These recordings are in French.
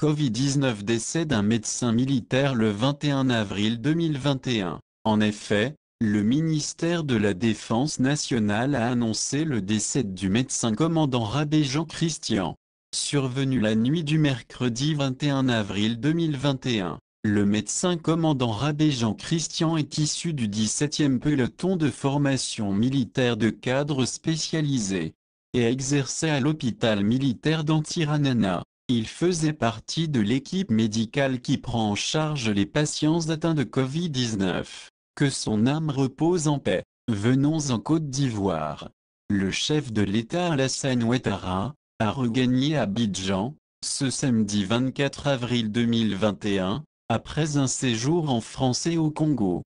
Covid-19 décès d'un médecin militaire le 21 avril 2021. En effet, le ministère de la Défense nationale a annoncé le décès du médecin commandant Rabé Jean Christian. Survenu la nuit du mercredi 21 avril 2021, le médecin commandant Rabé Jean Christian est issu du 17e peloton de formation militaire de cadre spécialisé et exerçait à l'hôpital militaire d'Antiranana. Il faisait partie de l'équipe médicale qui prend en charge les patients atteints de Covid-19. Que son âme repose en paix. Venons en Côte d'Ivoire. Le chef de l'État Alassane Ouattara a regagné Abidjan, ce samedi 24 avril 2021, après un séjour en France et au Congo.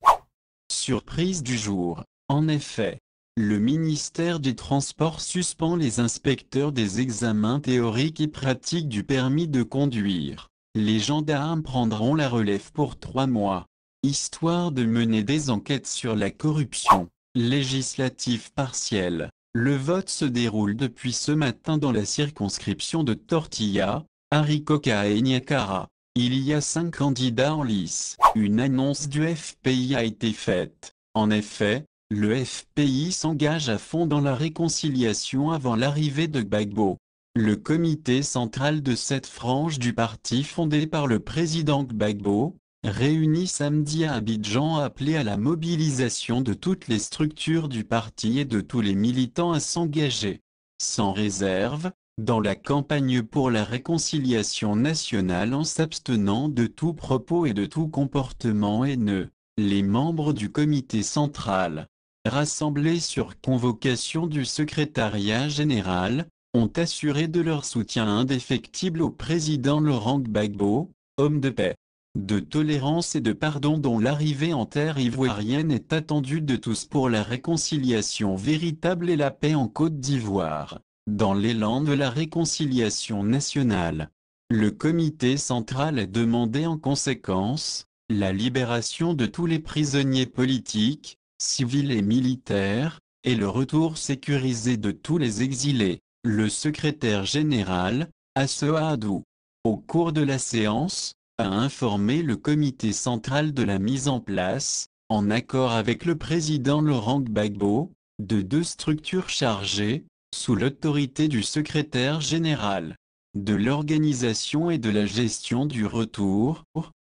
Surprise du jour, en effet, le ministère des Transports suspend les inspecteurs des examens théoriques et pratiques du permis de conduire. Les gendarmes prendront la relève pour trois mois. Histoire de mener des enquêtes sur la corruption. Législatif partiel. Le vote se déroule depuis ce matin dans la circonscription de Tortilla, Aricoca et Nyakara. Il y a cinq candidats en lice. Une annonce du FPI a été faite. En effet, le FPI s'engage à fond dans la réconciliation avant l'arrivée de Gbagbo. Le comité central de cette frange du parti fondé par le président Gbagbo, réuni samedi à Abidjan a appelé à la mobilisation de toutes les structures du parti et de tous les militants à s'engager, sans réserve, dans la campagne pour la réconciliation nationale en s'abstenant de tout propos et de tout comportement haineux. Les membres du comité central rassemblés sur convocation du secrétariat général, ont assuré de leur soutien indéfectible au président Laurent Gbagbo, homme de paix, de tolérance et de pardon dont l'arrivée en terre ivoirienne est attendue de tous pour la réconciliation véritable et la paix en Côte d'Ivoire, dans l'élan de la réconciliation nationale. Le comité central a demandé en conséquence, la libération de tous les prisonniers politiques, Civil et militaire et le retour sécurisé de tous les exilés. Le secrétaire général, Asseadou, au cours de la séance, a informé le comité central de la mise en place, en accord avec le président Laurent Gbagbo, de deux structures chargées, sous l'autorité du secrétaire général, de l'organisation et de la gestion du retour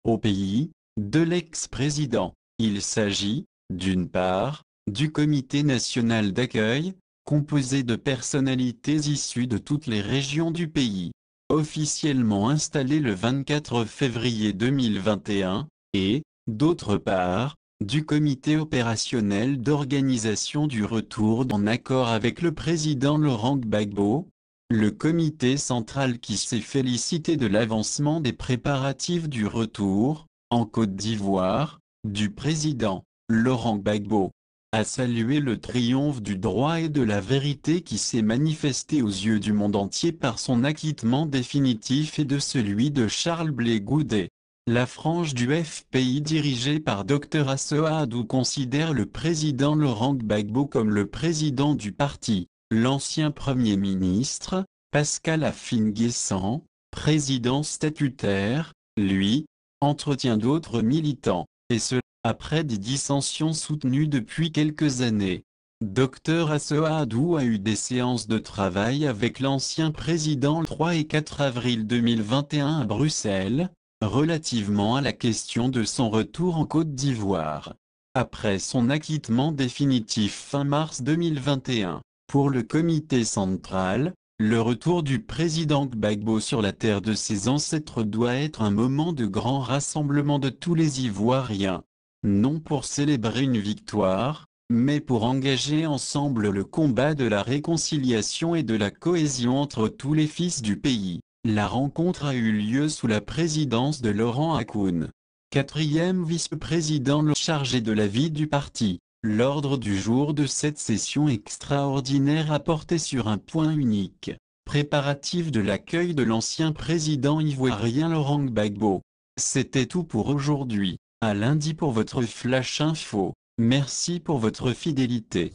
au pays de l'ex-président. Il s'agit, d'une part, du Comité national d'accueil, composé de personnalités issues de toutes les régions du pays, officiellement installé le 24 février 2021, et, d'autre part, du comité opérationnel d'organisation du retour en accord avec le président Laurent Gbagbo, le comité central qui s'est félicité de l'avancement des préparatifs du retour, en Côte d'Ivoire, du président Laurent Gbagbo, a salué le triomphe du droit et de la vérité qui s'est manifesté aux yeux du monde entier par son acquittement définitif et de celui de Charles Blé Goudet. La frange du FPI dirigée par Dr Assoadou considère le président Laurent Gbagbo comme le président du parti, l'ancien Premier ministre, Pascal Affin-Guessant, président statutaire, lui, entretient d'autres militants et ce, après des dissensions soutenues depuis quelques années. Dr adou a eu des séances de travail avec l'ancien président le 3 et 4 avril 2021 à Bruxelles, relativement à la question de son retour en Côte d'Ivoire. Après son acquittement définitif fin mars 2021, pour le comité central, le retour du président Gbagbo sur la terre de ses ancêtres doit être un moment de grand rassemblement de tous les Ivoiriens. Non pour célébrer une victoire, mais pour engager ensemble le combat de la réconciliation et de la cohésion entre tous les fils du pays. La rencontre a eu lieu sous la présidence de Laurent Hakoun, quatrième vice-président chargé de la vie du parti. L'ordre du jour de cette session extraordinaire a porté sur un point unique, préparatif de l'accueil de l'ancien président ivoirien Laurent Gbagbo. C'était tout pour aujourd'hui, à lundi pour votre Flash Info, merci pour votre fidélité.